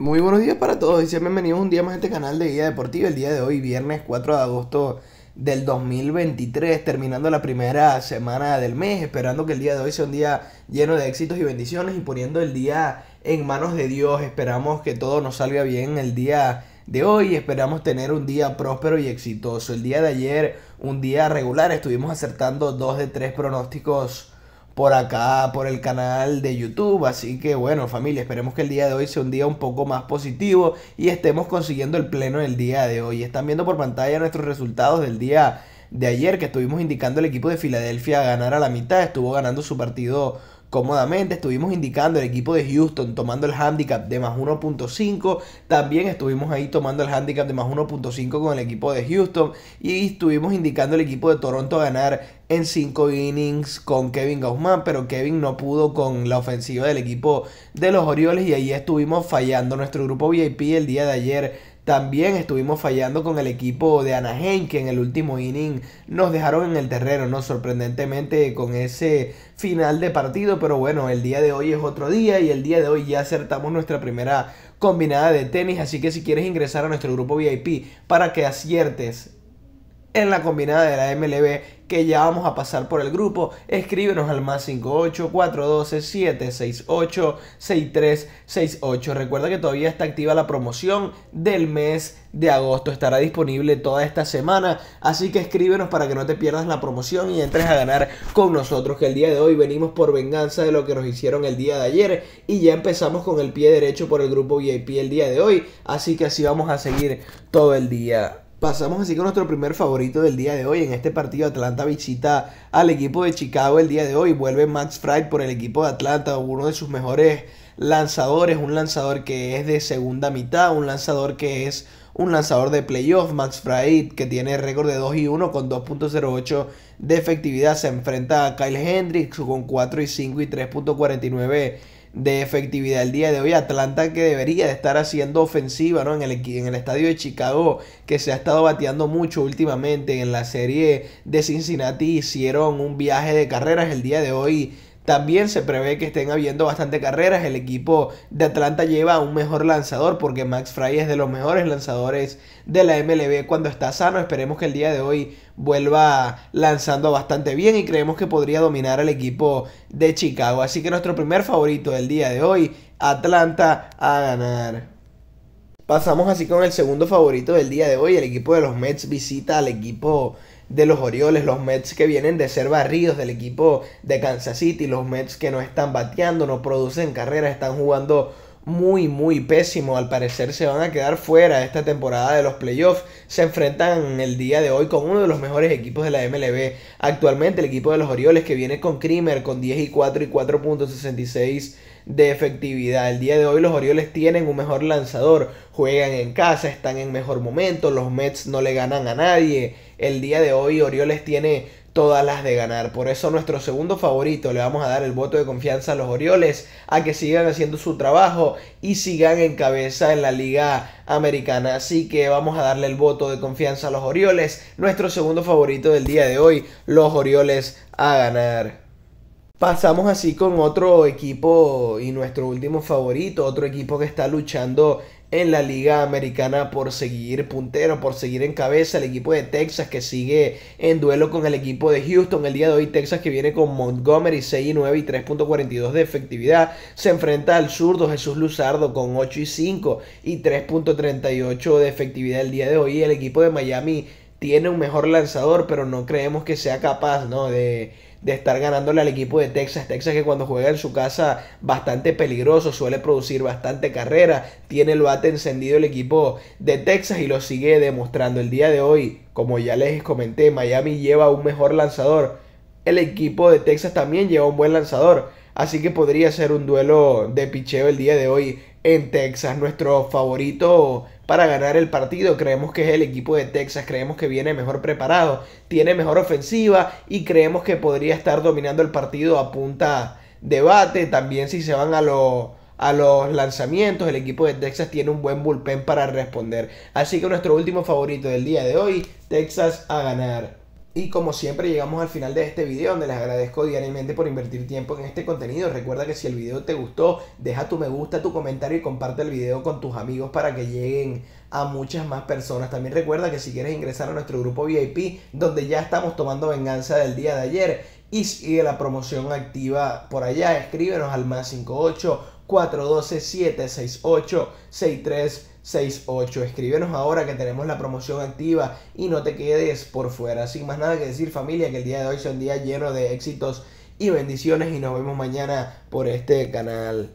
Muy buenos días para todos y sean bienvenidos un día más a este canal de Guía Deportiva. El día de hoy, viernes 4 de agosto del 2023, terminando la primera semana del mes, esperando que el día de hoy sea un día lleno de éxitos y bendiciones y poniendo el día en manos de Dios. Esperamos que todo nos salga bien el día de hoy. Esperamos tener un día próspero y exitoso. El día de ayer, un día regular, estuvimos acertando dos de tres pronósticos por acá, por el canal de YouTube. Así que bueno, familia, esperemos que el día de hoy sea un día un poco más positivo y estemos consiguiendo el pleno del día de hoy. Están viendo por pantalla nuestros resultados del día de ayer que estuvimos indicando el equipo de Filadelfia a ganar a la mitad. Estuvo ganando su partido cómodamente. Estuvimos indicando el equipo de Houston tomando el handicap de más 1.5. También estuvimos ahí tomando el handicap de más 1.5 con el equipo de Houston. Y estuvimos indicando el equipo de Toronto a ganar en 5 innings con Kevin Gaussman. Pero Kevin no pudo con la ofensiva del equipo de los Orioles. Y ahí estuvimos fallando. Nuestro grupo VIP el día de ayer también estuvimos fallando con el equipo de Anaheim, que en el último inning nos dejaron en el terreno, ¿no? Sorprendentemente con ese final de partido, pero bueno, el día de hoy es otro día y el día de hoy ya acertamos nuestra primera combinada de tenis, así que si quieres ingresar a nuestro grupo VIP para que aciertes en la combinada de la MLB que ya vamos a pasar por el grupo. Escríbenos al más 58 412 768 6368. Recuerda que todavía está activa la promoción del mes de agosto. Estará disponible toda esta semana. Así que escríbenos para que no te pierdas la promoción y entres a ganar con nosotros. Que el día de hoy venimos por venganza de lo que nos hicieron el día de ayer. Y ya empezamos con el pie derecho por el grupo VIP el día de hoy. Así que así vamos a seguir todo el día Pasamos así con nuestro primer favorito del día de hoy. En este partido Atlanta visita al equipo de Chicago el día de hoy. Vuelve Max Fried por el equipo de Atlanta, uno de sus mejores lanzadores, un lanzador que es de segunda mitad, un lanzador que es un lanzador de playoff, Max Fried, que tiene récord de 2 y 1 con 2.08 de efectividad. Se enfrenta a Kyle Hendricks con 4 y 5 y 3.49 de efectividad el día de hoy. Atlanta que debería de estar haciendo ofensiva ¿no? en, el, en el estadio de Chicago, que se ha estado bateando mucho últimamente en la serie de Cincinnati, hicieron un viaje de carreras el día de hoy también se prevé que estén habiendo bastante carreras. El equipo de Atlanta lleva a un mejor lanzador porque Max Fry es de los mejores lanzadores de la MLB cuando está sano. Esperemos que el día de hoy vuelva lanzando bastante bien y creemos que podría dominar al equipo de Chicago. Así que nuestro primer favorito del día de hoy, Atlanta a ganar. Pasamos así con el segundo favorito del día de hoy. El equipo de los Mets visita al equipo de los Orioles, los Mets que vienen de ser barridos del equipo de Kansas City, los Mets que no están bateando, no producen carreras, están jugando muy, muy pésimo. Al parecer se van a quedar fuera esta temporada de los playoffs. Se enfrentan el día de hoy con uno de los mejores equipos de la MLB. Actualmente el equipo de los Orioles que viene con Krimer con 10 y 4 y 4.66 de efectividad. El día de hoy los Orioles tienen un mejor lanzador, juegan en casa, están en mejor momento, los Mets no le ganan a nadie. El día de hoy Orioles tiene todas las de ganar. Por eso nuestro segundo favorito le vamos a dar el voto de confianza a los Orioles, a que sigan haciendo su trabajo y sigan en cabeza en la liga americana. Así que vamos a darle el voto de confianza a los Orioles, nuestro segundo favorito del día de hoy, los Orioles a ganar. Pasamos así con otro equipo y nuestro último favorito, otro equipo que está luchando en la Liga Americana por seguir puntero, por seguir en cabeza. El equipo de Texas que sigue en duelo con el equipo de Houston. El día de hoy Texas que viene con Montgomery 6 y 9 y 3.42 de efectividad. Se enfrenta al zurdo Jesús Luzardo con 8 y 5 y 3.38 de efectividad el día de hoy. El equipo de Miami tiene un mejor lanzador, pero no creemos que sea capaz, ¿no? De, de estar ganándole al equipo de Texas. Texas que cuando juega en su casa bastante peligroso, suele producir bastante carrera, tiene el bate encendido el equipo de Texas y lo sigue demostrando. El día de hoy, como ya les comenté, Miami lleva un mejor lanzador. El equipo de Texas también lleva un buen lanzador. Así que podría ser un duelo de picheo el día de hoy en Texas. Nuestro favorito para ganar el partido. Creemos que es el equipo de Texas, creemos que viene mejor preparado, tiene mejor ofensiva y creemos que podría estar dominando el partido a punta debate, También si se van a los a los lanzamientos. El equipo de Texas tiene un buen bullpen para responder. Así que nuestro último favorito del día de hoy, Texas a ganar. Y como siempre llegamos al final de este video donde les agradezco diariamente por invertir tiempo en este contenido. Recuerda que si el video te gustó, deja tu me gusta, tu comentario y comparte el video con tus amigos para que lleguen a muchas más personas. También recuerda que si quieres ingresar a nuestro grupo VIP donde ya estamos tomando venganza del día de ayer y sigue la promoción activa por allá, escríbenos al más 58 412-768-6368. Escríbenos ahora que tenemos la promoción activa y no te quedes por fuera. Sin más nada que decir familia, que el día de hoy sea un día lleno de éxitos y bendiciones y nos vemos mañana por este canal.